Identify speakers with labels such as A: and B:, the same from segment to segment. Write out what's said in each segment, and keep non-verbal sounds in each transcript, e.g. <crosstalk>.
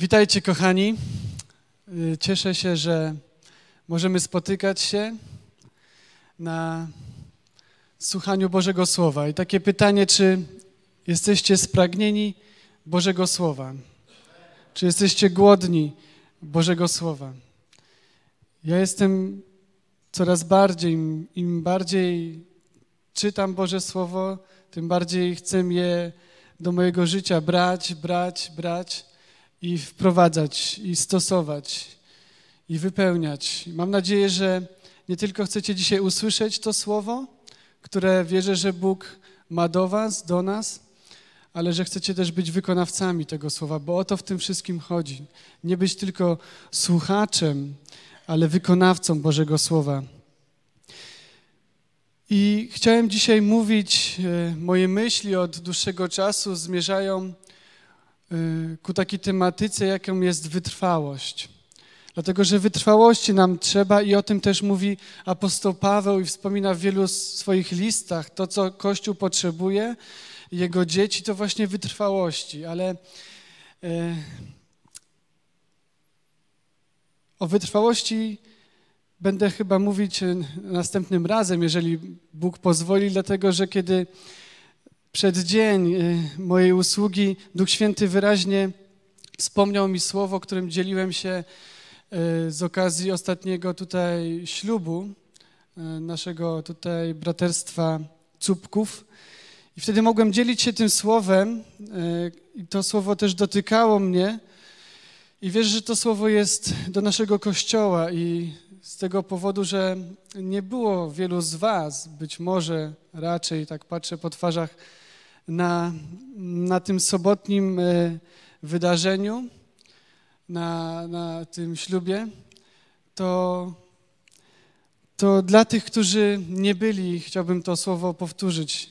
A: Witajcie, kochani. Y, cieszę się, że możemy spotykać się na słuchaniu Bożego Słowa. I takie pytanie, czy jesteście spragnieni Bożego Słowa? Czy jesteście głodni Bożego Słowa? Ja jestem coraz bardziej, im bardziej czytam Boże Słowo, tym bardziej chcę je do mojego życia brać, brać, brać i wprowadzać, i stosować, i wypełniać. Mam nadzieję, że nie tylko chcecie dzisiaj usłyszeć to słowo, które wierzę, że Bóg ma do Was, do nas, ale że chcecie też być wykonawcami tego słowa, bo o to w tym wszystkim chodzi. Nie być tylko słuchaczem, ale wykonawcą Bożego Słowa. I chciałem dzisiaj mówić, e, moje myśli od dłuższego czasu zmierzają Y, ku takiej tematyce, jaką jest wytrwałość. Dlatego, że wytrwałości nam trzeba i o tym też mówi apostoł Paweł i wspomina w wielu swoich listach. To, co Kościół potrzebuje, jego dzieci, to właśnie wytrwałości, ale e, o wytrwałości będę chyba mówić y, następnym razem, jeżeli Bóg pozwoli, dlatego, że kiedy przed dzień y, mojej usługi Duch Święty wyraźnie wspomniał mi słowo, którym dzieliłem się y, z okazji ostatniego tutaj ślubu y, naszego tutaj braterstwa cupków. I wtedy mogłem dzielić się tym słowem i to słowo też dotykało mnie. I wierzę, że to słowo jest do naszego kościoła i z tego powodu, że nie było wielu z was, być może raczej, tak patrzę po twarzach, na, na tym sobotnim e, wydarzeniu, na, na tym ślubie, to, to dla tych, którzy nie byli, chciałbym to słowo powtórzyć,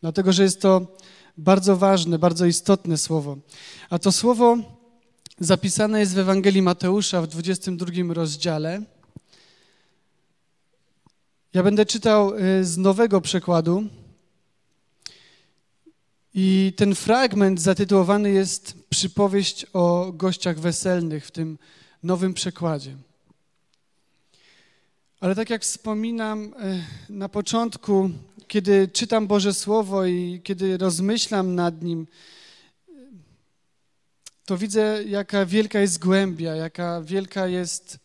A: dlatego że jest to bardzo ważne, bardzo istotne słowo. A to słowo zapisane jest w Ewangelii Mateusza w 22 rozdziale. Ja będę czytał e, z nowego przekładu, i ten fragment zatytułowany jest Przypowieść o gościach weselnych w tym nowym przekładzie. Ale tak jak wspominam e, na początku, kiedy czytam Boże Słowo i kiedy rozmyślam nad nim, to widzę, jaka wielka jest głębia, jaka wielka jest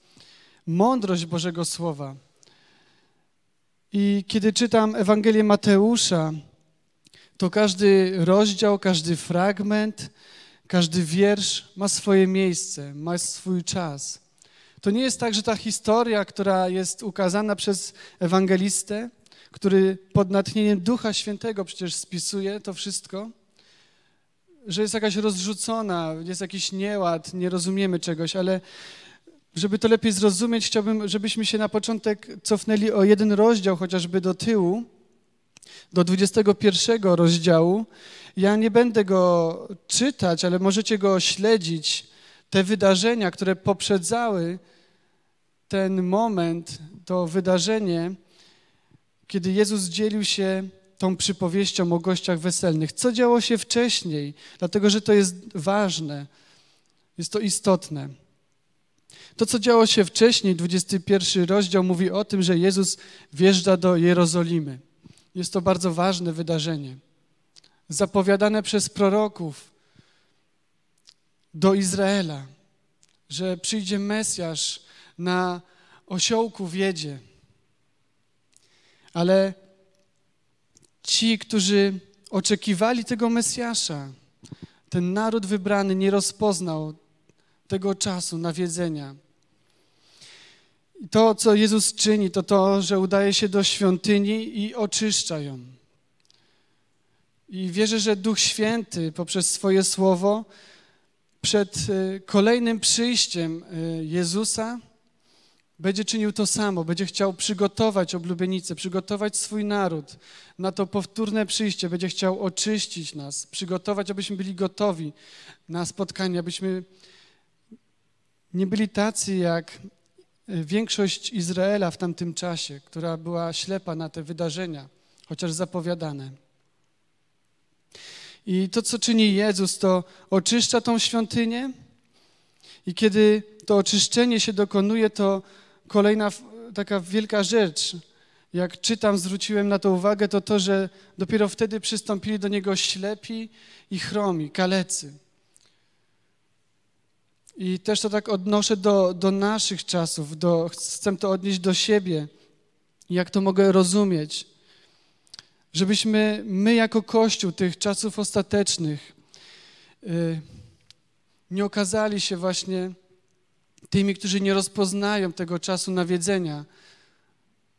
A: mądrość Bożego Słowa. I kiedy czytam Ewangelię Mateusza, to każdy rozdział, każdy fragment, każdy wiersz ma swoje miejsce, ma swój czas. To nie jest tak, że ta historia, która jest ukazana przez ewangelistę, który pod natchnieniem Ducha Świętego przecież spisuje to wszystko, że jest jakaś rozrzucona, jest jakiś nieład, nie rozumiemy czegoś, ale żeby to lepiej zrozumieć, chciałbym, żebyśmy się na początek cofnęli o jeden rozdział chociażby do tyłu do 21 rozdziału. Ja nie będę go czytać, ale możecie go śledzić. Te wydarzenia, które poprzedzały ten moment, to wydarzenie, kiedy Jezus dzielił się tą przypowieścią o gościach weselnych. Co działo się wcześniej, dlatego że to jest ważne, jest to istotne. To, co działo się wcześniej, 21 rozdział mówi o tym, że Jezus wjeżdża do Jerozolimy. Jest to bardzo ważne wydarzenie, zapowiadane przez proroków do Izraela, że przyjdzie Mesjasz na osiołku wiedzie. Ale ci, którzy oczekiwali tego Mesjasza, ten naród wybrany nie rozpoznał tego czasu nawiedzenia, to, co Jezus czyni, to to, że udaje się do świątyni i oczyszcza ją. I wierzę, że Duch Święty poprzez swoje słowo przed e, kolejnym przyjściem e, Jezusa będzie czynił to samo, będzie chciał przygotować oblubienicę, przygotować swój naród na to powtórne przyjście, będzie chciał oczyścić nas, przygotować, abyśmy byli gotowi na spotkanie, abyśmy nie byli tacy jak Y, większość Izraela w tamtym czasie, która była ślepa na te wydarzenia, chociaż zapowiadane. I to, co czyni Jezus, to oczyszcza tą świątynię. I kiedy to oczyszczenie się dokonuje, to kolejna taka wielka rzecz, jak czytam, zwróciłem na to uwagę, to to, że dopiero wtedy przystąpili do niego ślepi i chromi, kalecy. I też to tak odnoszę do, do naszych czasów, do, chcę to odnieść do siebie, jak to mogę rozumieć. Żebyśmy my, jako Kościół tych czasów ostatecznych, y, nie okazali się właśnie tymi, którzy nie rozpoznają tego czasu nawiedzenia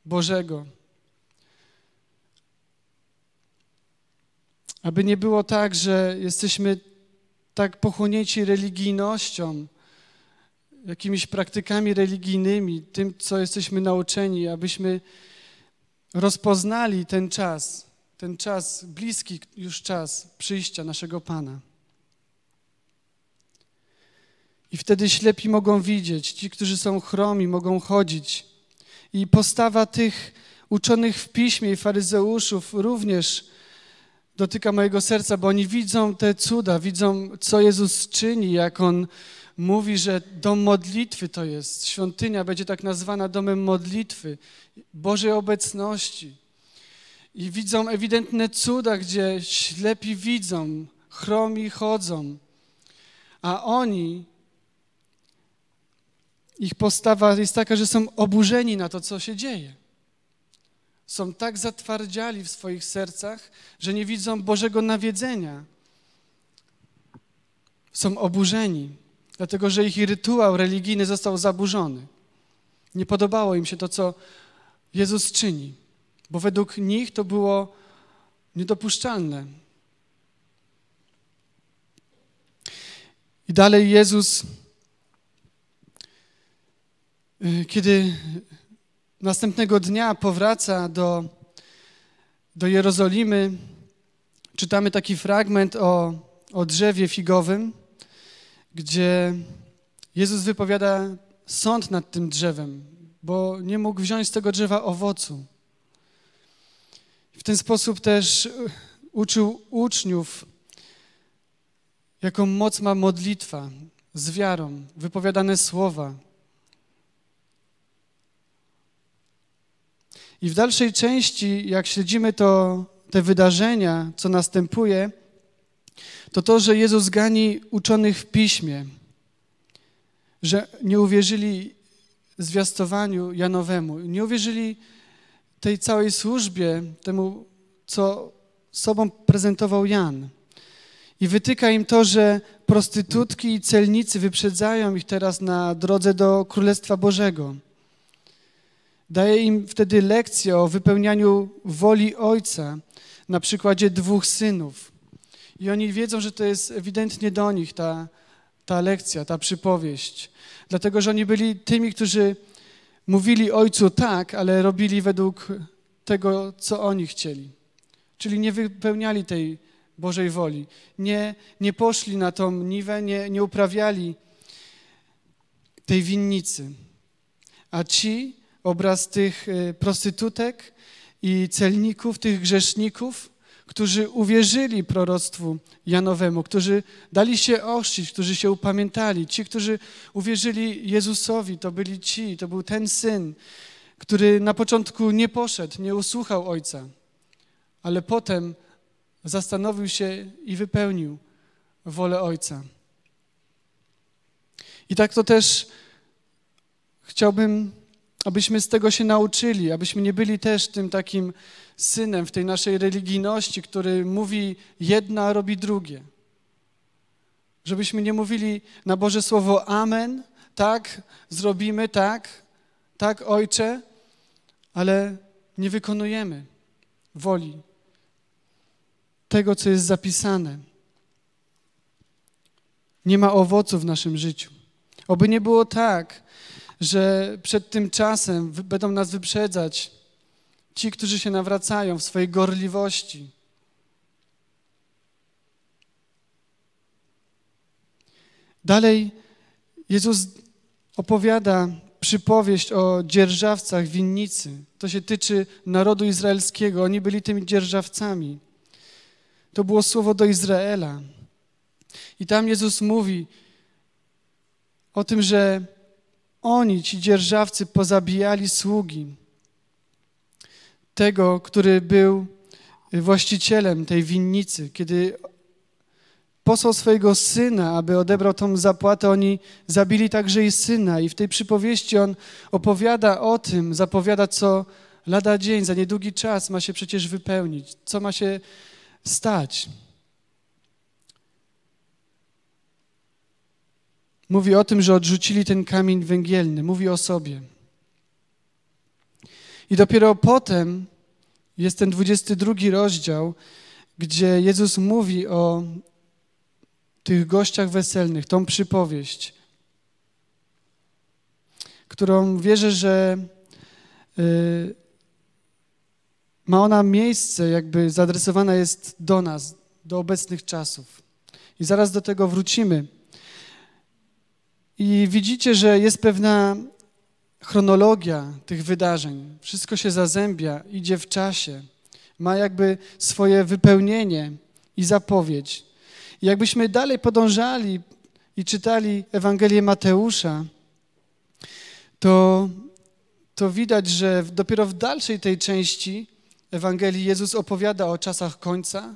A: Bożego. Aby nie było tak, że jesteśmy tak pochłonięci religijnością, jakimiś praktykami religijnymi, tym, co jesteśmy nauczeni, abyśmy rozpoznali ten czas, ten czas, bliski już czas przyjścia naszego Pana. I wtedy ślepi mogą widzieć, ci, którzy są chromi, mogą chodzić. I postawa tych uczonych w piśmie i faryzeuszów również dotyka mojego serca, bo oni widzą te cuda, widzą, co Jezus czyni, jak On mówi, że dom modlitwy to jest. Świątynia będzie tak nazwana domem modlitwy, Bożej obecności. I widzą ewidentne cuda, gdzie ślepi widzą, chromi chodzą, a oni, ich postawa jest taka, że są oburzeni na to, co się dzieje. Są tak zatwardziali w swoich sercach, że nie widzą Bożego nawiedzenia. Są oburzeni, dlatego że ich rytuał religijny został zaburzony. Nie podobało im się to, co Jezus czyni, bo według nich to było niedopuszczalne. I dalej Jezus, y, kiedy Następnego dnia powraca do, do Jerozolimy. Czytamy taki fragment o, o drzewie figowym, gdzie Jezus wypowiada sąd nad tym drzewem, bo nie mógł wziąć z tego drzewa owocu. W ten sposób też uczył uczniów, jaką moc ma modlitwa z wiarą, wypowiadane słowa. I w dalszej części, jak śledzimy to, te wydarzenia, co następuje, to to, że Jezus gani uczonych w piśmie, że nie uwierzyli zwiastowaniu Janowemu, nie uwierzyli tej całej służbie, temu, co sobą prezentował Jan. I wytyka im to, że prostytutki i celnicy wyprzedzają ich teraz na drodze do Królestwa Bożego. Daje im wtedy lekcję o wypełnianiu woli Ojca na przykładzie dwóch synów. I oni wiedzą, że to jest ewidentnie do nich ta, ta lekcja, ta przypowieść. Dlatego, że oni byli tymi, którzy mówili Ojcu tak, ale robili według tego, co oni chcieli. Czyli nie wypełniali tej Bożej woli. Nie, nie poszli na tą niwę, nie, nie uprawiali tej winnicy. A ci, obraz tych y, prostytutek i celników, tych grzeszników, którzy uwierzyli proroctwu Janowemu, którzy dali się ochrzcić, którzy się upamiętali. Ci, którzy uwierzyli Jezusowi, to byli ci, to był ten syn, który na początku nie poszedł, nie usłuchał ojca, ale potem zastanowił się i wypełnił wolę ojca. I tak to też chciałbym abyśmy z tego się nauczyli, abyśmy nie byli też tym takim synem w tej naszej religijności, który mówi jedna, a robi drugie. Żebyśmy nie mówili na Boże Słowo Amen, tak, zrobimy, tak, tak, Ojcze, ale nie wykonujemy woli tego, co jest zapisane. Nie ma owocu w naszym życiu. Oby nie było tak, że przed tym czasem będą nas wyprzedzać ci, którzy się nawracają w swojej gorliwości. Dalej Jezus opowiada przypowieść o dzierżawcach winnicy. To się tyczy narodu izraelskiego. Oni byli tymi dzierżawcami. To było słowo do Izraela. I tam Jezus mówi o tym, że oni, ci dzierżawcy, pozabijali sługi tego, który był właścicielem tej winnicy. Kiedy posłał swojego syna, aby odebrał tą zapłatę, oni zabili także i syna. I w tej przypowieści on opowiada o tym, zapowiada, co lada dzień, za niedługi czas ma się przecież wypełnić, co ma się stać. Mówi o tym, że odrzucili ten kamień węgielny, mówi o sobie. I dopiero potem jest ten 22 rozdział, gdzie Jezus mówi o tych gościach weselnych, tą przypowieść, którą wierzę, że yy, ma ona miejsce, jakby zaadresowana jest do nas, do obecnych czasów. I zaraz do tego wrócimy. I widzicie, że jest pewna chronologia tych wydarzeń. Wszystko się zazębia, idzie w czasie, ma jakby swoje wypełnienie i zapowiedź. I jakbyśmy dalej podążali i czytali Ewangelię Mateusza, to, to widać, że dopiero w dalszej tej części Ewangelii Jezus opowiada o czasach końca,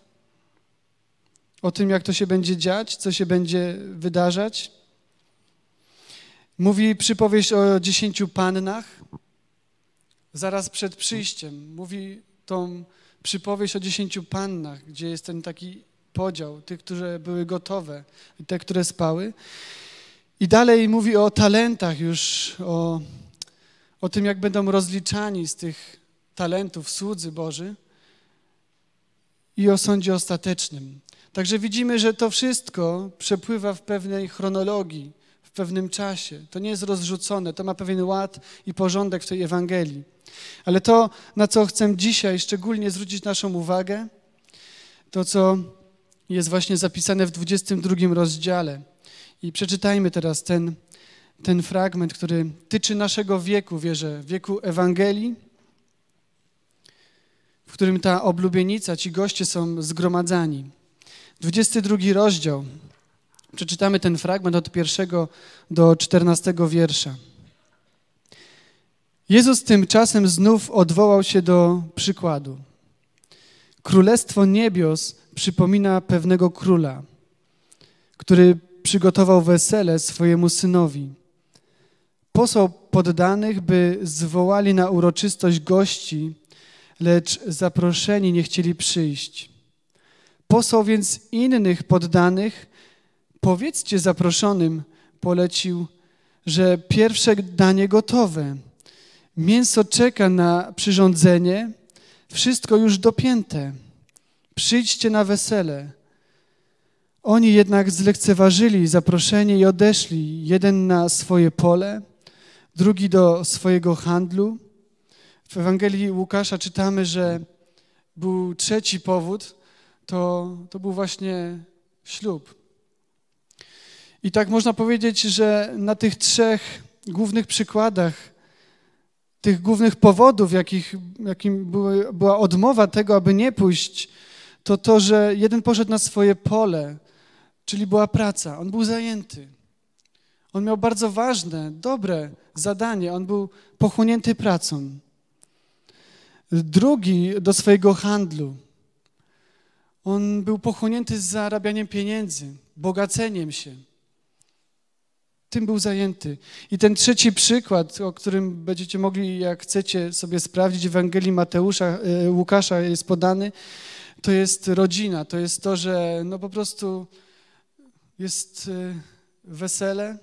A: o tym, jak to się będzie dziać, co się będzie wydarzać. Mówi przypowieść o dziesięciu pannach zaraz przed przyjściem. Mówi tą przypowieść o dziesięciu pannach, gdzie jest ten taki podział, tych, które były gotowe i te, które spały. I dalej mówi o talentach już, o, o tym, jak będą rozliczani z tych talentów słudzy Boży i o sądzie ostatecznym. Także widzimy, że to wszystko przepływa w pewnej chronologii pewnym czasie. To nie jest rozrzucone, to ma pewien ład i porządek w tej Ewangelii. Ale to, na co chcę dzisiaj szczególnie zwrócić naszą uwagę, to co jest właśnie zapisane w 22 rozdziale. I przeczytajmy teraz ten, ten fragment, który tyczy naszego wieku, wierzę, wieku Ewangelii, w którym ta oblubienica, ci goście są zgromadzani. 22 rozdział, Przeczytamy ten fragment od pierwszego do czternastego wiersza. Jezus tymczasem znów odwołał się do przykładu. Królestwo niebios przypomina pewnego króla, który przygotował wesele swojemu synowi. Posłał poddanych, by zwołali na uroczystość gości, lecz zaproszeni nie chcieli przyjść. Posłał więc innych poddanych, Powiedzcie zaproszonym, polecił, że pierwsze danie gotowe. Mięso czeka na przyrządzenie, wszystko już dopięte. Przyjdźcie na wesele. Oni jednak zlekceważyli zaproszenie i odeszli, jeden na swoje pole, drugi do swojego handlu. W Ewangelii Łukasza czytamy, że był trzeci powód, to, to był właśnie ślub. I tak można powiedzieć, że na tych trzech głównych przykładach, tych głównych powodów, jakich, jakim były, była odmowa tego, aby nie pójść, to to, że jeden poszedł na swoje pole, czyli była praca. On był zajęty. On miał bardzo ważne, dobre zadanie. On był pochłonięty pracą. Drugi do swojego handlu. On był pochłonięty zarabianiem pieniędzy, bogaceniem się tym był zajęty. I ten trzeci przykład, o którym będziecie mogli, jak chcecie, sobie sprawdzić w Ewangelii Mateusza, e, Łukasza jest podany, to jest rodzina, to jest to, że no po prostu jest e, wesele,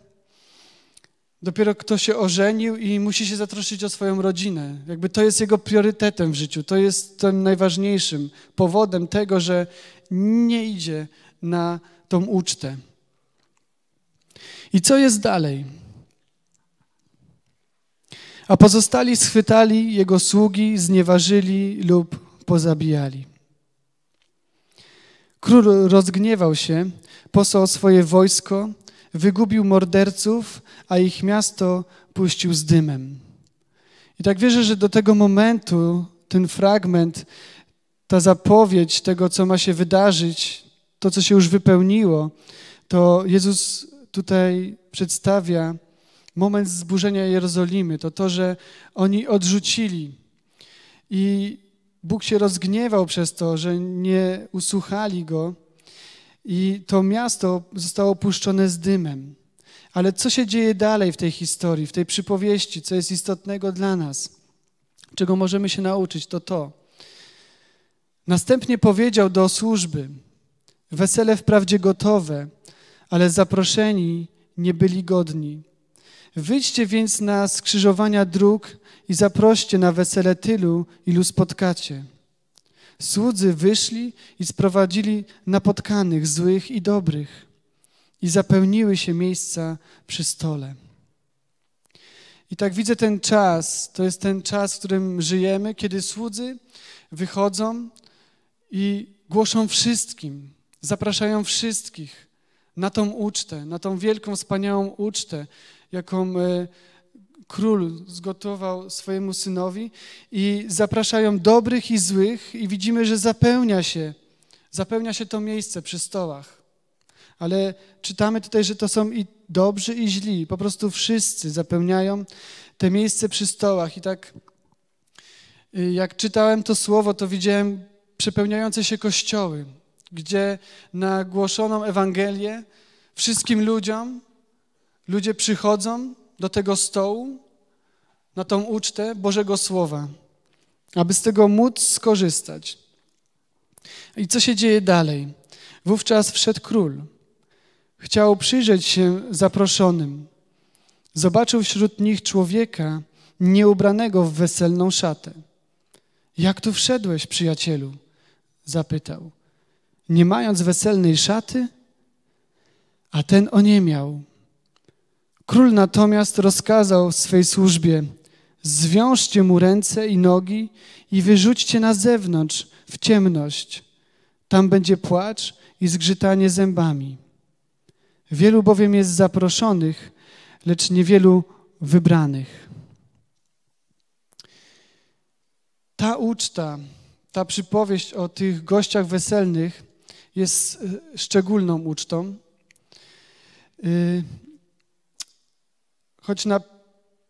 A: Dopiero kto się ożenił i musi się zatroszczyć o swoją rodzinę. Jakby to jest jego priorytetem w życiu. To jest tym najważniejszym powodem tego, że nie idzie na tą ucztę. I co jest dalej? A pozostali schwytali jego sługi, znieważyli lub pozabijali. Król rozgniewał się, posłał swoje wojsko, wygubił morderców, a ich miasto puścił z dymem. I tak wierzę, że do tego momentu ten fragment, ta zapowiedź tego, co ma się wydarzyć, to, co się już wypełniło, to Jezus tutaj przedstawia moment zburzenia Jerozolimy, to to, że oni odrzucili i Bóg się rozgniewał przez to, że nie usłuchali Go i to miasto zostało opuszczone z dymem. Ale co się dzieje dalej w tej historii, w tej przypowieści, co jest istotnego dla nas, czego możemy się nauczyć, to to. Następnie powiedział do służby, wesele wprawdzie gotowe, ale zaproszeni nie byli godni. Wyjdźcie więc na skrzyżowania dróg i zaproście na wesele tylu, ilu spotkacie. Słudzy wyszli i sprowadzili napotkanych, złych i dobrych, i zapełniły się miejsca przy stole. I tak widzę ten czas, to jest ten czas, w którym żyjemy, kiedy słudzy wychodzą i głoszą wszystkim, zapraszają wszystkich na tą ucztę, na tą wielką, wspaniałą ucztę, jaką e, król zgotował swojemu synowi i zapraszają dobrych i złych i widzimy, że zapełnia się, zapełnia się to miejsce przy stołach. Ale czytamy tutaj, że to są i dobrzy i źli, po prostu wszyscy zapełniają te miejsce przy stołach i tak y, jak czytałem to słowo, to widziałem przepełniające się kościoły, gdzie na głoszoną Ewangelię wszystkim ludziom, ludzie przychodzą do tego stołu, na tą ucztę Bożego Słowa, aby z tego móc skorzystać. I co się dzieje dalej? Wówczas wszedł król. Chciał przyjrzeć się zaproszonym. Zobaczył wśród nich człowieka nieubranego w weselną szatę. Jak tu wszedłeś, przyjacielu? zapytał nie mając weselnej szaty, a ten o nie miał. Król natomiast rozkazał swej służbie: Zwiążcie mu ręce i nogi i wyrzućcie na zewnątrz, w ciemność. Tam będzie płacz i zgrzytanie zębami. Wielu bowiem jest zaproszonych, lecz niewielu wybranych. Ta uczta, ta przypowieść o tych gościach weselnych jest y, szczególną ucztą. Y, choć na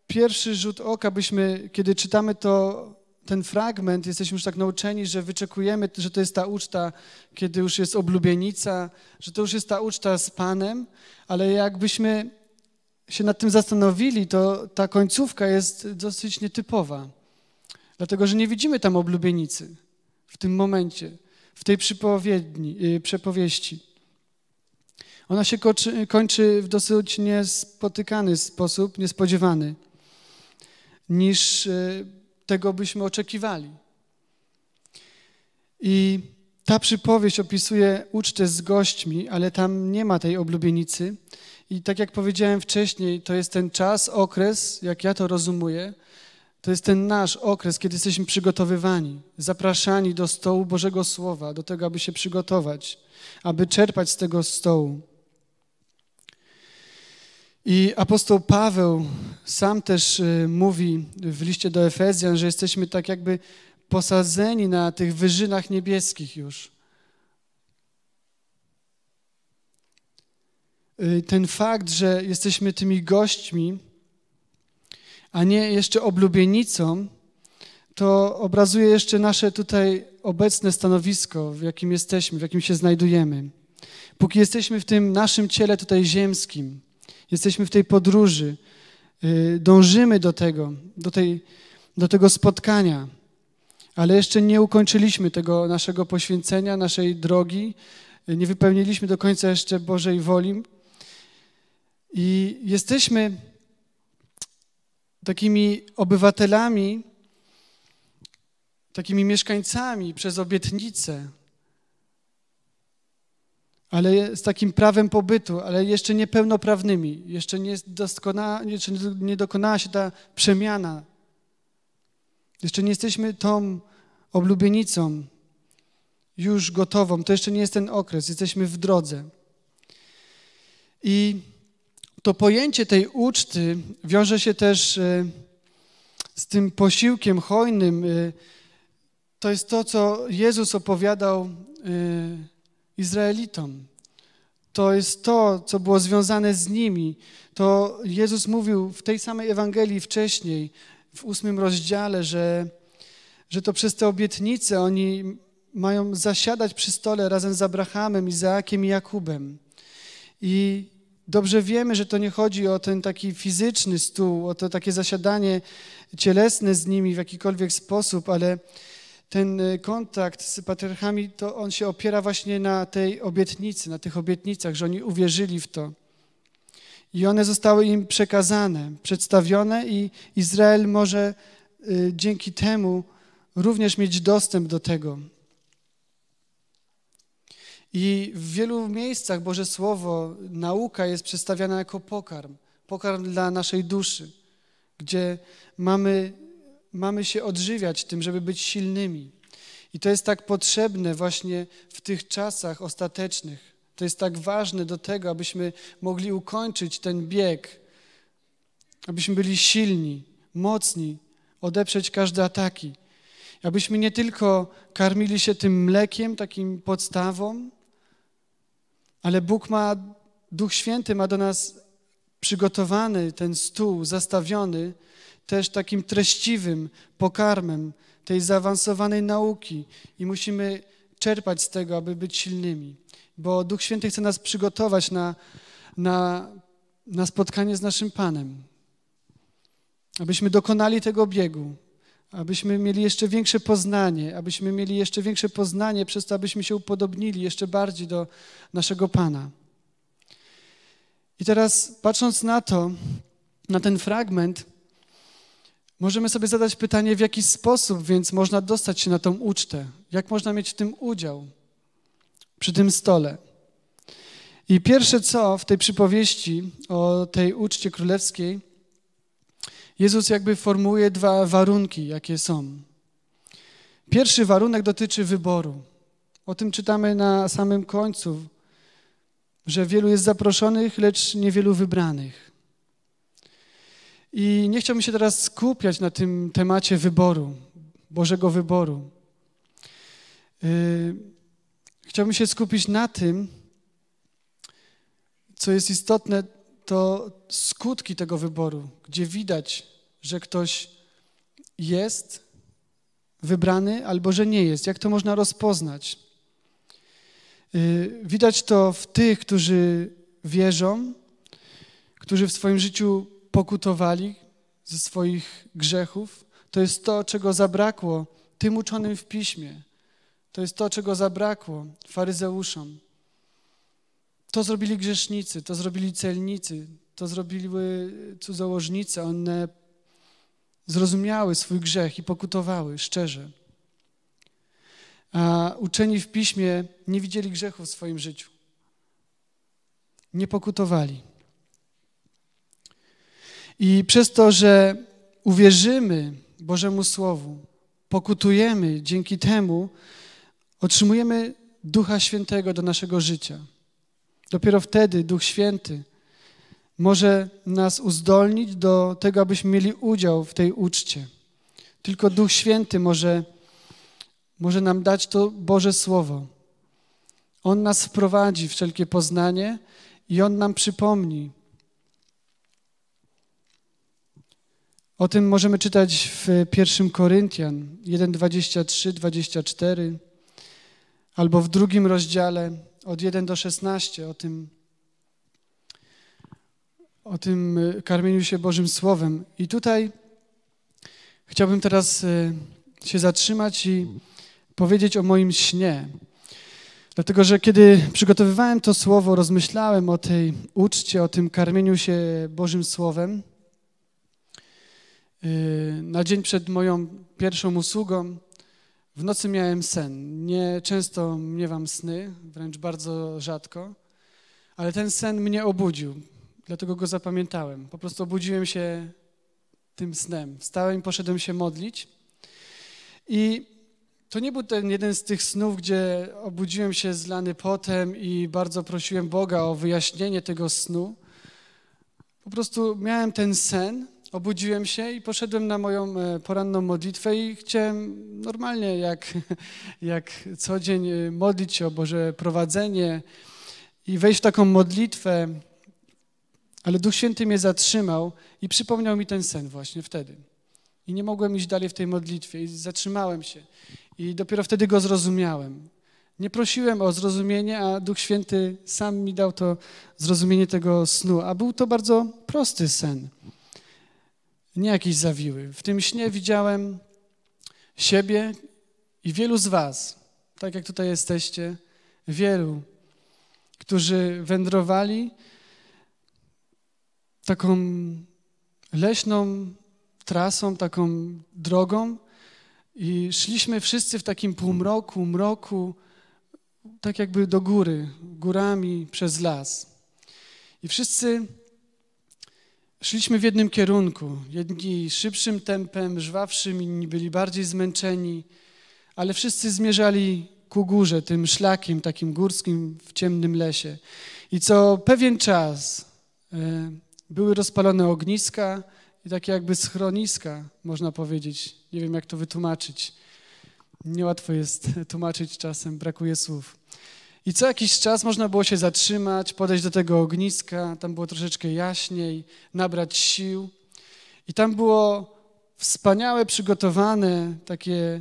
A: pierwszy rzut oka byśmy, kiedy czytamy to, ten fragment, jesteśmy już tak nauczeni, że wyczekujemy, że to jest ta uczta, kiedy już jest oblubienica, że to już jest ta uczta z Panem, ale jakbyśmy się nad tym zastanowili, to ta końcówka jest dosyć nietypowa, dlatego że nie widzimy tam oblubienicy w tym momencie w tej y, przepowieści. Ona się kończy w dosyć niespotykany sposób, niespodziewany, niż y, tego byśmy oczekiwali. I ta przypowieść opisuje ucztę z gośćmi, ale tam nie ma tej oblubienicy. I tak jak powiedziałem wcześniej, to jest ten czas, okres, jak ja to rozumuję, to jest ten nasz okres, kiedy jesteśmy przygotowywani, zapraszani do stołu Bożego Słowa, do tego, aby się przygotować, aby czerpać z tego stołu. I apostoł Paweł sam też y, mówi w liście do Efezjan, że jesteśmy tak jakby posadzeni na tych wyżynach niebieskich już. Y, ten fakt, że jesteśmy tymi gośćmi, a nie jeszcze oblubienicą, to obrazuje jeszcze nasze tutaj obecne stanowisko, w jakim jesteśmy, w jakim się znajdujemy. Póki jesteśmy w tym naszym ciele tutaj ziemskim, jesteśmy w tej podróży, y, dążymy do tego, do, tej, do tego spotkania, ale jeszcze nie ukończyliśmy tego naszego poświęcenia, naszej drogi, y, nie wypełniliśmy do końca jeszcze Bożej woli i jesteśmy takimi obywatelami, takimi mieszkańcami przez obietnicę, ale z takim prawem pobytu, ale jeszcze niepełnoprawnymi, jeszcze nie, doskona, jeszcze nie dokonała się ta przemiana. Jeszcze nie jesteśmy tą oblubienicą już gotową. To jeszcze nie jest ten okres, jesteśmy w drodze. I to pojęcie tej uczty wiąże się też e, z tym posiłkiem hojnym. E, to jest to, co Jezus opowiadał e, Izraelitom. To jest to, co było związane z nimi. To Jezus mówił w tej samej Ewangelii wcześniej, w ósmym rozdziale, że, że to przez te obietnice oni mają zasiadać przy stole razem z Abrahamem, Izaakiem i Jakubem. I dobrze wiemy, że to nie chodzi o ten taki fizyczny stół, o to takie zasiadanie cielesne z nimi w jakikolwiek sposób, ale ten e, kontakt z patriarchami, to on się opiera właśnie na tej obietnicy, na tych obietnicach, że oni uwierzyli w to. I one zostały im przekazane, przedstawione i Izrael może e, dzięki temu również mieć dostęp do tego, i w wielu miejscach Boże Słowo, nauka jest przedstawiana jako pokarm, pokarm dla naszej duszy, gdzie mamy, mamy się odżywiać tym, żeby być silnymi. I to jest tak potrzebne właśnie w tych czasach ostatecznych. To jest tak ważne do tego, abyśmy mogli ukończyć ten bieg, abyśmy byli silni, mocni, odeprzeć każde ataki. Abyśmy nie tylko karmili się tym mlekiem, takim podstawą, ale Bóg ma, Duch Święty ma do nas przygotowany ten stół, zastawiony też takim treściwym pokarmem tej zaawansowanej nauki i musimy czerpać z tego, aby być silnymi. Bo Duch Święty chce nas przygotować na, na, na spotkanie z naszym Panem, abyśmy dokonali tego biegu, abyśmy mieli jeszcze większe poznanie, abyśmy mieli jeszcze większe poznanie przez to, abyśmy się upodobnili jeszcze bardziej do naszego Pana. I teraz patrząc na to, na ten fragment, możemy sobie zadać pytanie, w jaki sposób więc można dostać się na tą ucztę, jak można mieć w tym udział przy tym stole. I pierwsze co w tej przypowieści o tej uczcie królewskiej, Jezus jakby formułuje dwa warunki, jakie są. Pierwszy warunek dotyczy wyboru. O tym czytamy na samym końcu, że wielu jest zaproszonych, lecz niewielu wybranych. I nie chciałbym się teraz skupiać na tym temacie wyboru, Bożego wyboru. Y, chciałbym się skupić na tym, co jest istotne to skutki tego wyboru, gdzie widać, że ktoś jest wybrany albo że nie jest. Jak to można rozpoznać? Y, widać to w tych, którzy wierzą, którzy w swoim życiu pokutowali ze swoich grzechów. To jest to, czego zabrakło tym uczonym w piśmie. To jest to, czego zabrakło faryzeuszom. To zrobili grzesznicy, to zrobili celnicy, to zrobiły cudzołożnice. One zrozumiały swój grzech i pokutowały szczerze. A uczeni w piśmie nie widzieli grzechu w swoim życiu. Nie pokutowali. I przez to, że uwierzymy Bożemu Słowu, pokutujemy dzięki temu, otrzymujemy Ducha Świętego do naszego życia. Dopiero wtedy Duch Święty może nas uzdolnić do tego, abyśmy mieli udział w tej uczcie. Tylko Duch Święty może, może nam dać to Boże Słowo. On nas wprowadzi w wszelkie poznanie i On nam przypomni. O tym możemy czytać w 1 Koryntian 1, 23, 24 albo w drugim rozdziale od 1 do 16 o tym, o tym y, karmieniu się Bożym Słowem. I tutaj chciałbym teraz y, się zatrzymać i powiedzieć o moim śnie. Dlatego, że kiedy przygotowywałem to słowo, rozmyślałem o tej uczcie, o tym karmieniu się Bożym Słowem. Y, na dzień przed moją pierwszą usługą w nocy miałem sen. Nie często miewam sny, wręcz bardzo rzadko, ale ten sen mnie obudził, dlatego go zapamiętałem. Po prostu obudziłem się tym snem. Wstałem i poszedłem się modlić. I to nie był ten jeden z tych snów, gdzie obudziłem się zlany potem i bardzo prosiłem Boga o wyjaśnienie tego snu. Po prostu miałem ten sen obudziłem się i poszedłem na moją e, poranną modlitwę i chciałem normalnie, jak, <laughs> jak co dzień, e, modlić się o Boże prowadzenie i wejść w taką modlitwę, ale Duch Święty mnie zatrzymał i przypomniał mi ten sen właśnie wtedy. I nie mogłem iść dalej w tej modlitwie i zatrzymałem się. I dopiero wtedy go zrozumiałem. Nie prosiłem o zrozumienie, a Duch Święty sam mi dał to zrozumienie tego snu. A był to bardzo prosty sen nie jakiś zawiły. W tym śnie widziałem siebie i wielu z Was, tak jak tutaj jesteście, wielu, którzy wędrowali taką leśną trasą, taką drogą i szliśmy wszyscy w takim półmroku, mroku, tak jakby do góry, górami przez las. I wszyscy Szliśmy w jednym kierunku. Jedni szybszym tempem, żwawszym, inni byli bardziej zmęczeni, ale wszyscy zmierzali ku górze, tym szlakiem takim górskim w ciemnym lesie. I co pewien czas y, były rozpalone ogniska i takie jakby schroniska, można powiedzieć. Nie wiem, jak to wytłumaczyć. Niełatwo jest <laughs> tłumaczyć czasem, brakuje słów. I co jakiś czas można było się zatrzymać, podejść do tego ogniska, tam było troszeczkę jaśniej, nabrać sił. I tam było wspaniałe, przygotowane takie,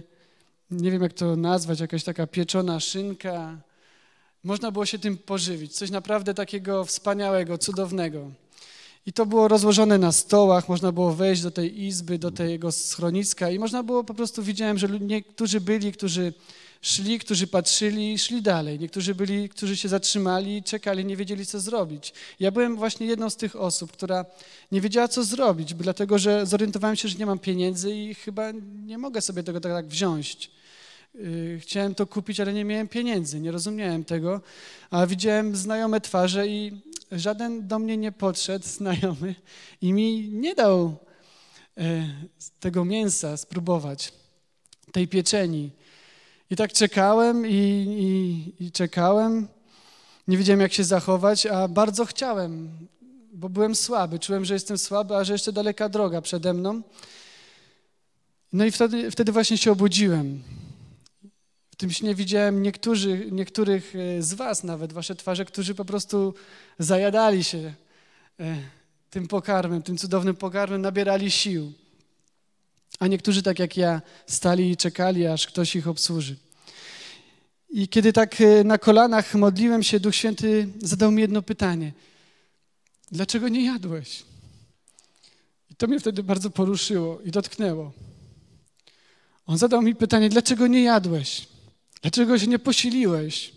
A: nie wiem jak to nazwać, jakaś taka pieczona szynka. Można było się tym pożywić, coś naprawdę takiego wspaniałego, cudownego. I to było rozłożone na stołach, można było wejść do tej izby, do tego schroniska i można było po prostu, widziałem, że niektórzy byli, którzy szli, którzy patrzyli, szli dalej. Niektórzy byli, którzy się zatrzymali, czekali, nie wiedzieli, co zrobić. Ja byłem właśnie jedną z tych osób, która nie wiedziała, co zrobić, dlatego że zorientowałem się, że nie mam pieniędzy i chyba nie mogę sobie tego tak, tak wziąć. Y, chciałem to kupić, ale nie miałem pieniędzy, nie rozumiałem tego, a widziałem znajome twarze i żaden do mnie nie podszedł <laughs> znajomy i mi nie dał e, tego mięsa spróbować, tej pieczeni. I tak czekałem i, i, i czekałem. Nie wiedziałem, jak się zachować, a bardzo chciałem, bo byłem słaby. Czułem, że jestem słaby, a że jeszcze daleka droga przede mną. No i wtedy, wtedy właśnie się obudziłem. W tym śnie widziałem niektórzy, niektórych e, z was nawet, wasze twarze, którzy po prostu zajadali się e, tym pokarmem, tym cudownym pokarmem, nabierali sił. A niektórzy, tak jak ja, stali i czekali, aż ktoś ich obsłuży. I kiedy tak e, na kolanach modliłem się, Duch Święty zadał mi jedno pytanie: Dlaczego nie jadłeś? I to mnie wtedy bardzo poruszyło i dotknęło. On zadał mi pytanie: Dlaczego nie jadłeś? Dlaczego się nie posiliłeś?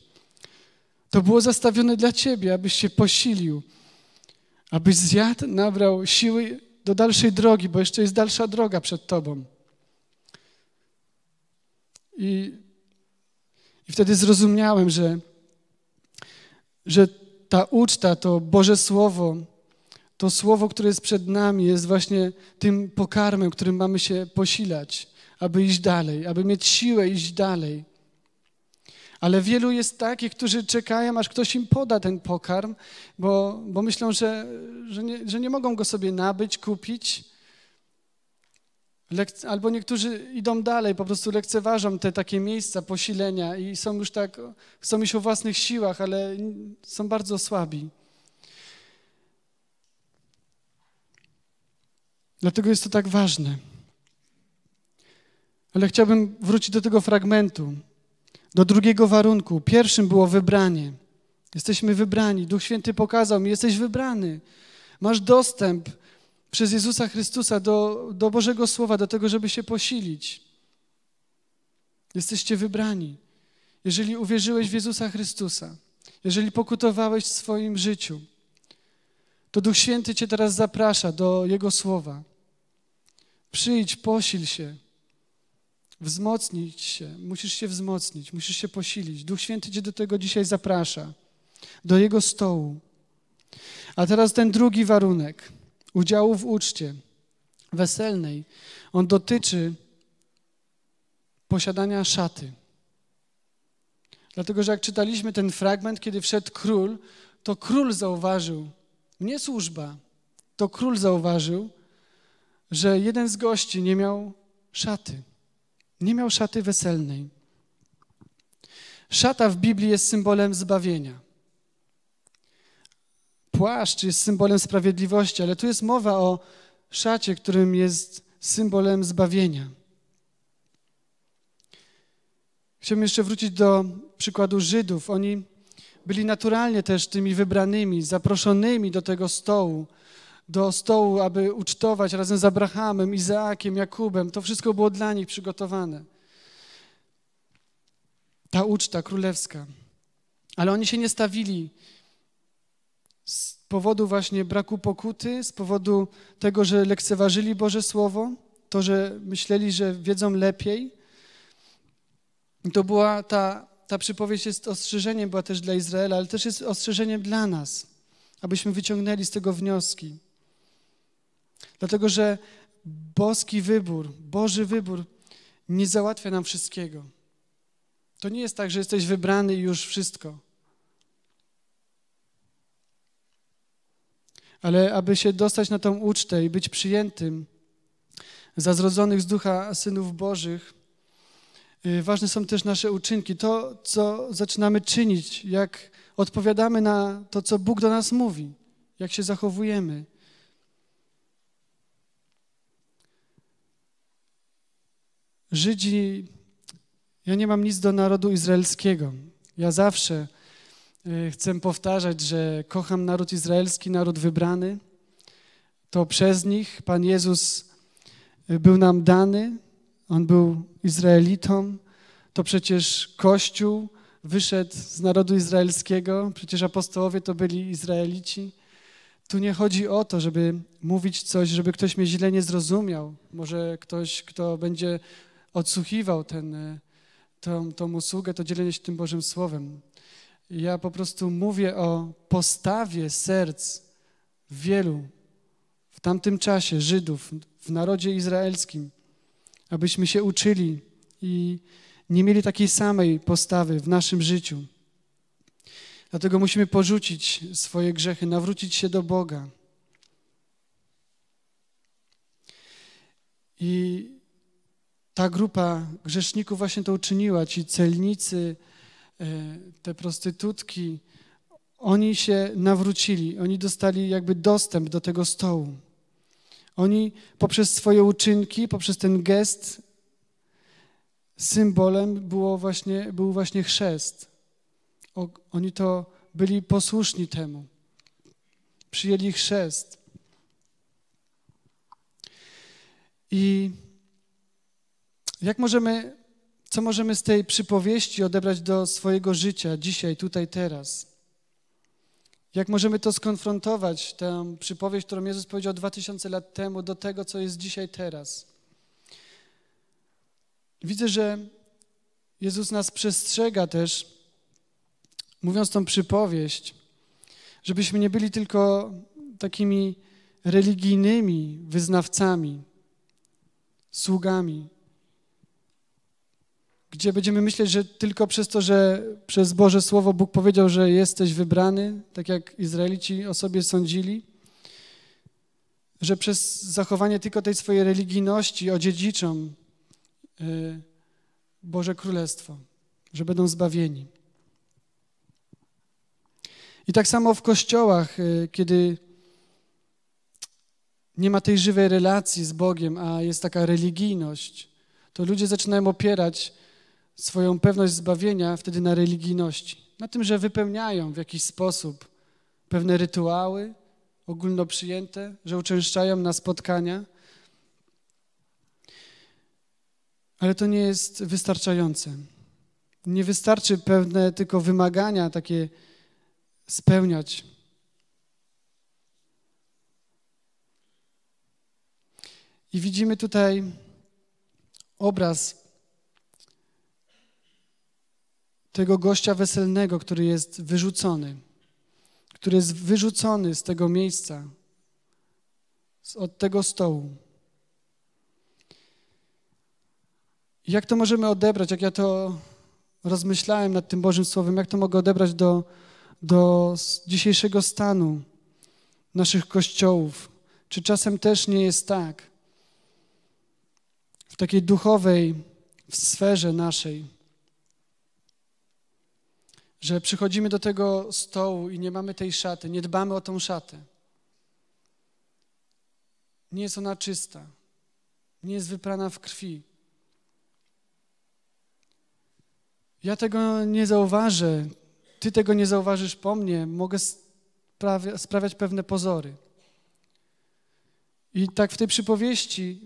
A: To było zastawione dla ciebie, abyś się posilił, abyś zjadł, nabrał siły do dalszej drogi, bo jeszcze jest dalsza droga przed Tobą. I, i wtedy zrozumiałem, że, że ta uczta, to Boże Słowo, to Słowo, które jest przed nami, jest właśnie tym pokarmem, którym mamy się posilać, aby iść dalej, aby mieć siłę iść dalej. Ale wielu jest takich, którzy czekają, aż ktoś im poda ten pokarm, bo, bo myślą, że, że, nie, że nie mogą go sobie nabyć, kupić. albo niektórzy idą dalej, po prostu lekceważą te takie miejsca posilenia i są już tak, chcą iść o własnych siłach, ale są bardzo słabi. Dlatego jest to tak ważne. Ale chciałbym wrócić do tego fragmentu do drugiego warunku. Pierwszym było wybranie. Jesteśmy wybrani. Duch Święty pokazał mi, jesteś wybrany. Masz dostęp przez Jezusa Chrystusa do, do Bożego Słowa, do tego, żeby się posilić. Jesteście wybrani. Jeżeli uwierzyłeś w Jezusa Chrystusa, jeżeli pokutowałeś w swoim życiu, to Duch Święty Cię teraz zaprasza do Jego Słowa. Przyjdź, posil się. Wzmocnić się, musisz się wzmocnić, musisz się posilić. Duch Święty Cię do tego dzisiaj zaprasza, do Jego stołu. A teraz ten drugi warunek udziału w uczcie weselnej. On dotyczy posiadania szaty. Dlatego, że jak czytaliśmy ten fragment, kiedy wszedł król, to król zauważył, nie służba, to król zauważył, że jeden z gości nie miał szaty. Nie miał szaty weselnej. Szata w Biblii jest symbolem zbawienia. Płaszcz jest symbolem sprawiedliwości, ale tu jest mowa o szacie, którym jest symbolem zbawienia. Chciałbym jeszcze wrócić do przykładu Żydów. Oni byli naturalnie też tymi wybranymi, zaproszonymi do tego stołu, do stołu, aby ucztować razem z Abrahamem, Izaakiem, Jakubem. To wszystko było dla nich przygotowane. Ta uczta królewska. Ale oni się nie stawili z powodu właśnie braku pokuty, z powodu tego, że lekceważyli Boże Słowo, to, że myśleli, że wiedzą lepiej. I to była ta, ta przypowieść jest ostrzeżeniem, była też dla Izraela, ale też jest ostrzeżeniem dla nas, abyśmy wyciągnęli z tego wnioski. Dlatego, że boski wybór, Boży wybór nie załatwia nam wszystkiego. To nie jest tak, że jesteś wybrany i już wszystko. Ale aby się dostać na tą ucztę i być przyjętym za zrodzonych z ducha synów Bożych, y, ważne są też nasze uczynki, to, co zaczynamy czynić, jak odpowiadamy na to, co Bóg do nas mówi, jak się zachowujemy. Żydzi, ja nie mam nic do narodu izraelskiego. Ja zawsze y, chcę powtarzać, że kocham naród izraelski, naród wybrany. To przez nich Pan Jezus y, był nam dany, on był Izraelitą. To przecież Kościół wyszedł z narodu izraelskiego, przecież apostołowie to byli Izraelici. Tu nie chodzi o to, żeby mówić coś, żeby ktoś mnie źle nie zrozumiał. Może ktoś, kto będzie odsłuchiwał ten, e, tą, tą usługę, to dzielenie się tym Bożym Słowem. Ja po prostu mówię o postawie serc wielu w tamtym czasie Żydów, w narodzie izraelskim, abyśmy się uczyli i nie mieli takiej samej postawy w naszym życiu. Dlatego musimy porzucić swoje grzechy, nawrócić się do Boga. I ta grupa grzeszników właśnie to uczyniła, ci celnicy, e, te prostytutki, oni się nawrócili, oni dostali jakby dostęp do tego stołu. Oni poprzez swoje uczynki, poprzez ten gest, symbolem było właśnie, był właśnie chrzest. oni to byli posłuszni temu. Przyjęli chrzest. I jak możemy, co możemy z tej przypowieści odebrać do swojego życia dzisiaj, tutaj, teraz? Jak możemy to skonfrontować, tę przypowieść, którą Jezus powiedział 2000 lat temu, do tego, co jest dzisiaj, teraz? Widzę, że Jezus nas przestrzega też, mówiąc tą przypowieść, żebyśmy nie byli tylko takimi religijnymi wyznawcami, sługami, gdzie będziemy myśleć, że tylko przez to, że przez Boże Słowo Bóg powiedział, że jesteś wybrany, tak jak Izraelici o sobie sądzili, że przez zachowanie tylko tej swojej religijności odziedziczą y, Boże Królestwo, że będą zbawieni. I tak samo w kościołach, y, kiedy nie ma tej żywej relacji z Bogiem, a jest taka religijność, to ludzie zaczynają opierać swoją pewność zbawienia wtedy na religijności, na tym, że wypełniają w jakiś sposób pewne rytuały ogólnoprzyjęte, że uczęszczają na spotkania. Ale to nie jest wystarczające. Nie wystarczy pewne tylko wymagania takie spełniać. I widzimy tutaj obraz tego gościa weselnego, który jest wyrzucony, który jest wyrzucony z tego miejsca, od tego stołu. Jak to możemy odebrać? Jak ja to rozmyślałem nad tym Bożym Słowem, jak to mogę odebrać do, do dzisiejszego stanu naszych kościołów? Czy czasem też nie jest tak? W takiej duchowej w sferze naszej że przychodzimy do tego stołu i nie mamy tej szaty, nie dbamy o tą szatę. Nie jest ona czysta, nie jest wyprana w krwi. Ja tego nie zauważę, ty tego nie zauważysz po mnie, mogę sprawia, sprawiać pewne pozory. I tak w tej przypowieści,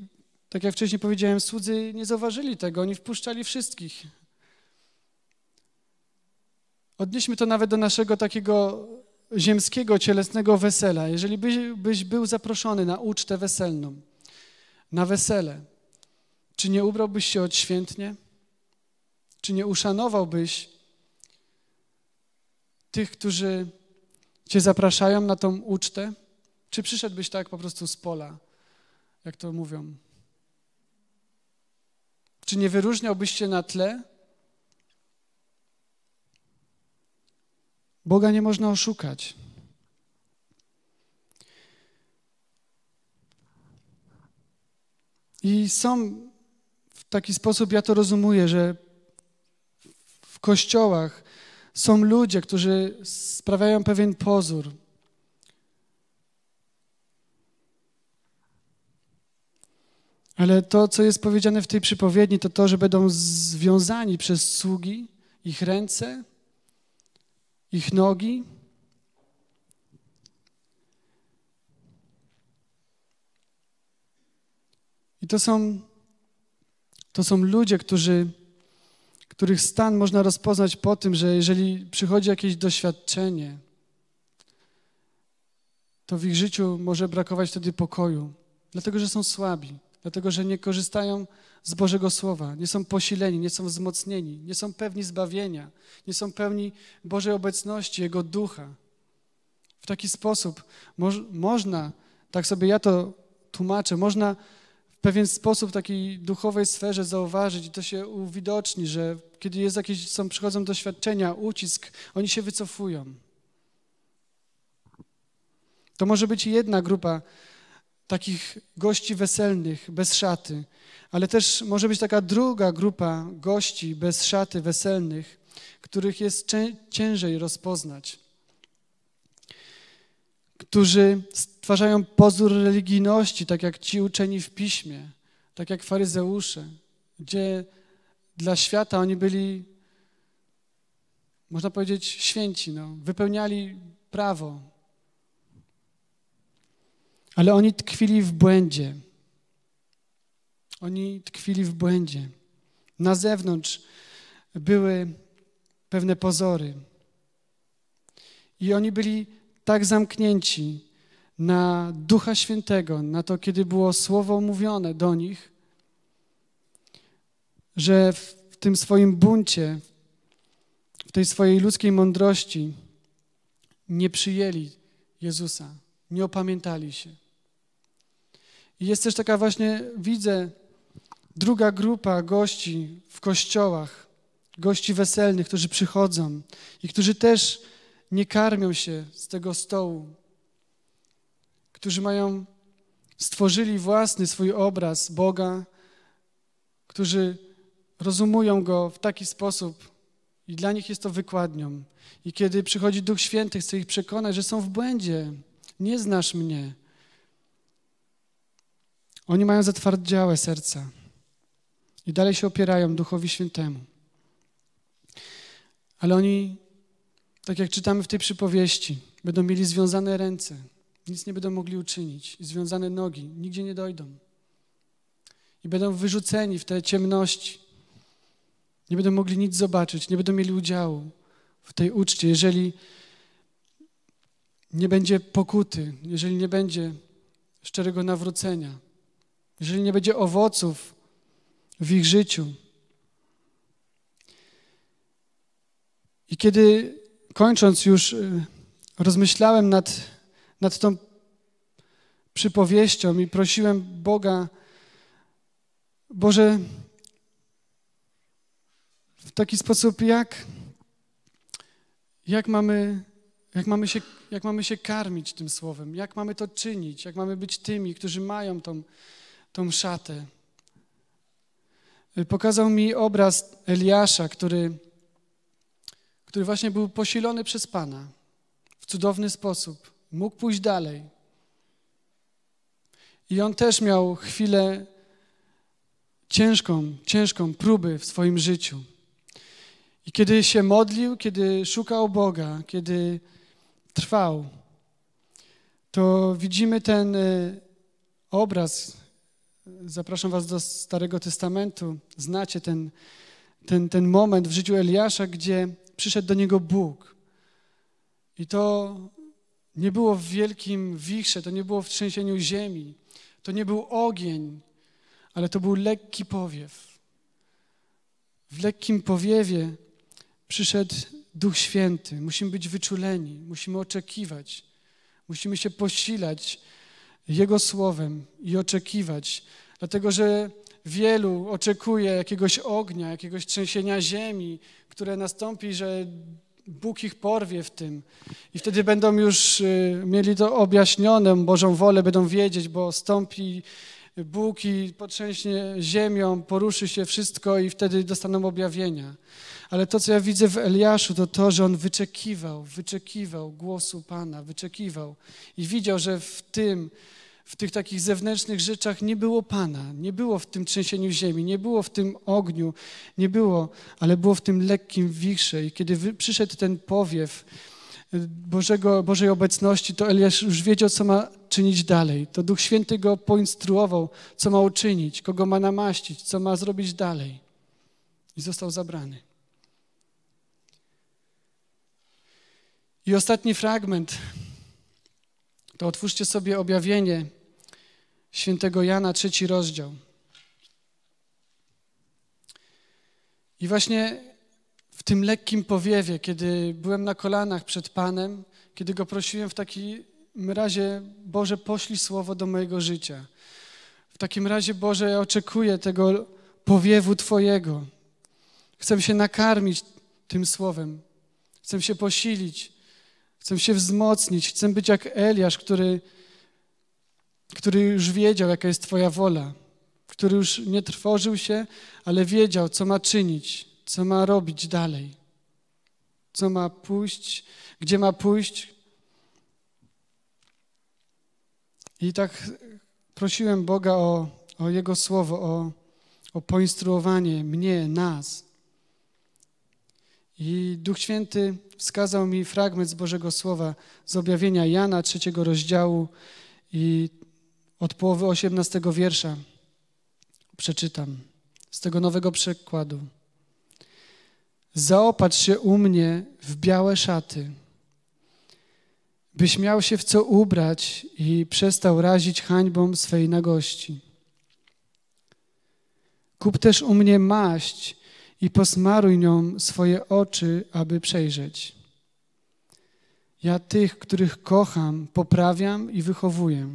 A: tak jak wcześniej powiedziałem, słudzy nie zauważyli tego, oni wpuszczali wszystkich, Odnieśmy to nawet do naszego takiego ziemskiego, cielesnego wesela. Jeżeli byś był zaproszony na ucztę weselną, na wesele, czy nie ubrałbyś się odświętnie? Czy nie uszanowałbyś tych, którzy cię zapraszają na tą ucztę? Czy przyszedłbyś tak po prostu z pola, jak to mówią? Czy nie wyróżniałbyś się na tle Boga nie można oszukać. I są w taki sposób, ja to rozumuję, że w kościołach są ludzie, którzy sprawiają pewien pozór. Ale to, co jest powiedziane w tej przypowiedni, to to, że będą związani przez sługi ich ręce ich nogi. I to są, to są ludzie, którzy, których stan można rozpoznać po tym, że jeżeli przychodzi jakieś doświadczenie, to w ich życiu może brakować wtedy pokoju, dlatego że są słabi dlatego że nie korzystają z Bożego Słowa, nie są posileni, nie są wzmocnieni, nie są pewni zbawienia, nie są pełni Bożej obecności, Jego ducha. W taki sposób można, tak sobie ja to tłumaczę, można w pewien sposób w takiej duchowej sferze zauważyć i to się uwidoczni, że kiedy jest jakieś, są, przychodzą doświadczenia, ucisk, oni się wycofują. To może być jedna grupa takich gości weselnych, bez szaty, ale też może być taka druga grupa gości bez szaty weselnych, których jest ciężej rozpoznać, którzy stwarzają pozór religijności, tak jak ci uczeni w piśmie, tak jak faryzeusze, gdzie dla świata oni byli, można powiedzieć, święci, no, wypełniali prawo, ale oni tkwili w błędzie. Oni tkwili w błędzie. Na zewnątrz były pewne pozory. I oni byli tak zamknięci na Ducha Świętego, na to, kiedy było słowo mówione do nich, że w tym swoim buncie, w tej swojej ludzkiej mądrości nie przyjęli Jezusa, nie opamiętali się. I jest też taka właśnie, widzę, druga grupa gości w kościołach, gości weselnych, którzy przychodzą i którzy też nie karmią się z tego stołu, którzy mają, stworzyli własny swój obraz Boga, którzy rozumują Go w taki sposób i dla nich jest to wykładnią. I kiedy przychodzi Duch Święty, chce ich przekonać, że są w błędzie, nie znasz mnie, oni mają zatwardziałe serca i dalej się opierają Duchowi Świętemu. Ale oni, tak jak czytamy w tej przypowieści, będą mieli związane ręce, nic nie będą mogli uczynić, związane nogi, nigdzie nie dojdą. I będą wyrzuceni w te ciemności. Nie będą mogli nic zobaczyć, nie będą mieli udziału w tej uczcie, jeżeli nie będzie pokuty, jeżeli nie będzie szczerego nawrócenia jeżeli nie będzie owoców w ich życiu. I kiedy kończąc już, y, rozmyślałem nad, nad tą przypowieścią i prosiłem Boga, Boże, w taki sposób, jak, jak, mamy, jak, mamy się, jak mamy się karmić tym słowem, jak mamy to czynić, jak mamy być tymi, którzy mają tą tą szatę. Pokazał mi obraz Eliasza, który, który właśnie był posilony przez Pana w cudowny sposób. Mógł pójść dalej. I on też miał chwilę ciężką, ciężką próby w swoim życiu. I kiedy się modlił, kiedy szukał Boga, kiedy trwał, to widzimy ten e, obraz Zapraszam Was do Starego Testamentu. Znacie ten, ten, ten moment w życiu Eliasza, gdzie przyszedł do niego Bóg. I to nie było w wielkim wichrze, to nie było w trzęsieniu ziemi, to nie był ogień, ale to był lekki powiew. W lekkim powiewie przyszedł Duch Święty. Musimy być wyczuleni, musimy oczekiwać, musimy się posilać, jego słowem i oczekiwać, dlatego że wielu oczekuje jakiegoś ognia, jakiegoś trzęsienia ziemi, które nastąpi, że Bóg ich porwie w tym. I wtedy będą już y, mieli to objaśnione, Bożą wolę będą wiedzieć, bo stąpi Bóg i potrzęśnie ziemią, poruszy się wszystko i wtedy dostaną objawienia. Ale to, co ja widzę w Eliaszu, to to, że on wyczekiwał, wyczekiwał głosu Pana, wyczekiwał i widział, że w tym, w tych takich zewnętrznych rzeczach nie było Pana, nie było w tym trzęsieniu ziemi, nie było w tym ogniu, nie było, ale było w tym lekkim wichrze. I kiedy przyszedł ten powiew y, Bożego, Bożej obecności, to Eliasz już wiedział, co ma czynić dalej. To Duch Święty go poinstruował, co ma uczynić, kogo ma namaścić, co ma zrobić dalej. I został zabrany. I ostatni fragment to otwórzcie sobie objawienie świętego Jana, trzeci rozdział. I właśnie w tym lekkim powiewie, kiedy byłem na kolanach przed Panem, kiedy go prosiłem w takim razie, Boże, poślij słowo do mojego życia. W takim razie, Boże, ja oczekuję tego powiewu Twojego. Chcę się nakarmić tym słowem. Chcę się posilić. Chcę się wzmocnić, chcę być jak Eliasz, który, który już wiedział, jaka jest Twoja wola, który już nie trwożył się, ale wiedział, co ma czynić, co ma robić dalej, co ma pójść, gdzie ma pójść. I tak prosiłem Boga o, o Jego słowo, o, o poinstruowanie mnie, nas i Duch Święty wskazał mi fragment z Bożego Słowa z objawienia Jana, trzeciego rozdziału i od połowy osiemnastego wiersza przeczytam z tego nowego przekładu. Zaopatrz się u mnie w białe szaty, byś miał się w co ubrać i przestał razić hańbą swej nagości. Kup też u mnie maść, i posmaruj nią swoje oczy, aby przejrzeć. Ja tych, których kocham, poprawiam i wychowuję.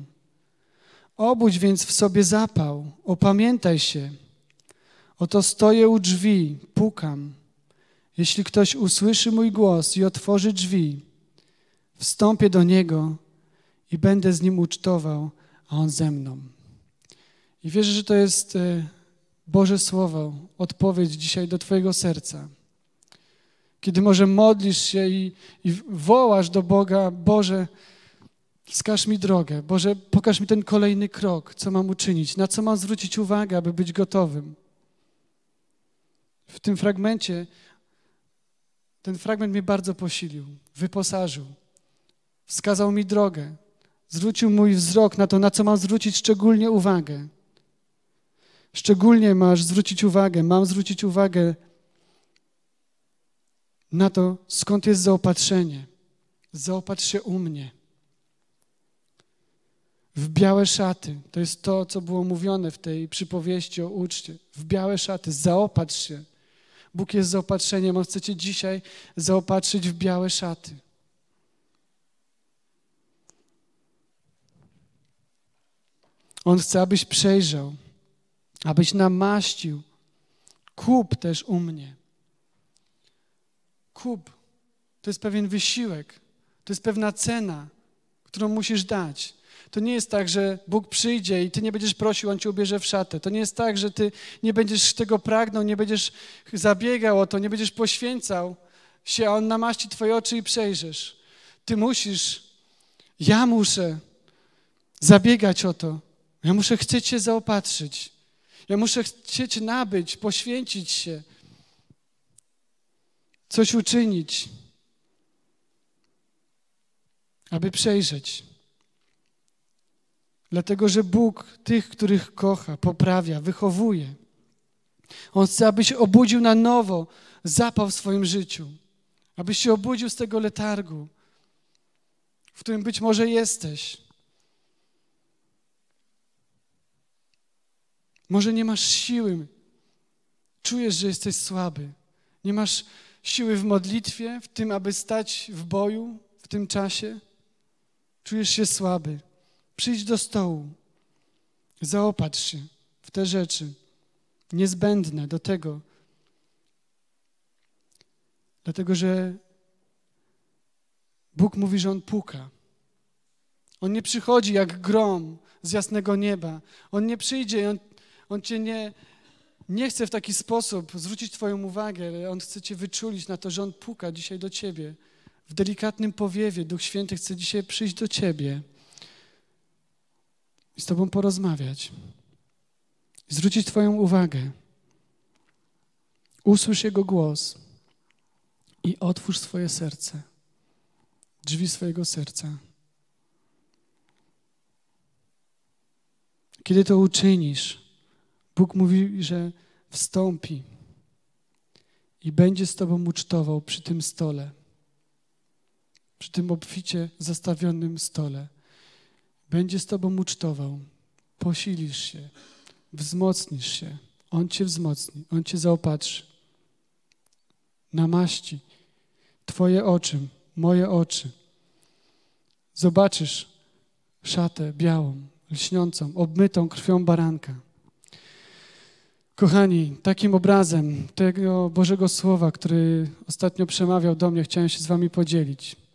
A: Obudź więc w sobie zapał, opamiętaj się. Oto stoję u drzwi, pukam. Jeśli ktoś usłyszy mój głos i otworzy drzwi, wstąpię do niego i będę z nim ucztował, a on ze mną. I wierzę, że to jest e, Boże Słowo, odpowiedź dzisiaj do Twojego serca. Kiedy może modlisz się i, i wołasz do Boga, Boże, wskaż mi drogę, Boże, pokaż mi ten kolejny krok, co mam uczynić, na co mam zwrócić uwagę, aby być gotowym. W tym fragmencie, ten fragment mnie bardzo posilił, wyposażył, wskazał mi drogę, zwrócił mój wzrok na to, na co mam zwrócić szczególnie uwagę. Szczególnie masz zwrócić uwagę, mam zwrócić uwagę na to, skąd jest zaopatrzenie. Zaopatrz się u mnie. W białe szaty, to jest to, co było mówione w tej przypowieści o uczcie. W białe szaty, zaopatrz się. Bóg jest zaopatrzeniem, On chce Cię dzisiaj zaopatrzyć w białe szaty. On chce, abyś przejrzał abyś namaścił. Kup też u mnie. Kup. To jest pewien wysiłek, to jest pewna cena, którą musisz dać. To nie jest tak, że Bóg przyjdzie i ty nie będziesz prosił, on cię ubierze w szatę. To nie jest tak, że ty nie będziesz tego pragnął, nie będziesz zabiegał o to, nie będziesz poświęcał się, a on namaści twoje oczy i przejrzysz. Ty musisz, ja muszę zabiegać o to. Ja muszę chcieć się zaopatrzyć. Ja muszę chcieć nabyć, poświęcić się, coś uczynić, aby przejrzeć. Dlatego, że Bóg tych, których kocha, poprawia, wychowuje. On chce, abyś obudził na nowo zapał w swoim życiu, abyś się obudził z tego letargu, w którym być może jesteś. Może nie masz siły, czujesz, że jesteś słaby. Nie masz siły w modlitwie, w tym, aby stać w boju w tym czasie. Czujesz się słaby. Przyjdź do stołu. Zaopatrz się w te rzeczy niezbędne do tego. Dlatego, że Bóg mówi, że On puka. On nie przychodzi jak grom z jasnego nieba. On nie przyjdzie i on on cię nie, nie chce w taki sposób zwrócić Twoją uwagę, ale On chce Cię wyczulić na to, że On puka dzisiaj do Ciebie. W delikatnym powiewie Duch Święty chce dzisiaj przyjść do Ciebie i z Tobą porozmawiać, zwrócić Twoją uwagę. Usłysz Jego głos i otwórz swoje serce, drzwi swojego serca. Kiedy to uczynisz, Bóg mówi, że wstąpi i będzie z Tobą ucztował przy tym stole, przy tym obficie zastawionym stole. Będzie z Tobą ucztował, posilisz się, wzmocnisz się. On Cię wzmocni, On Cię zaopatrzy. Namaści Twoje oczy, moje oczy. Zobaczysz szatę białą, lśniącą, obmytą krwią baranka. Kochani, takim obrazem tego Bożego Słowa, który ostatnio przemawiał do mnie, chciałem się z Wami podzielić.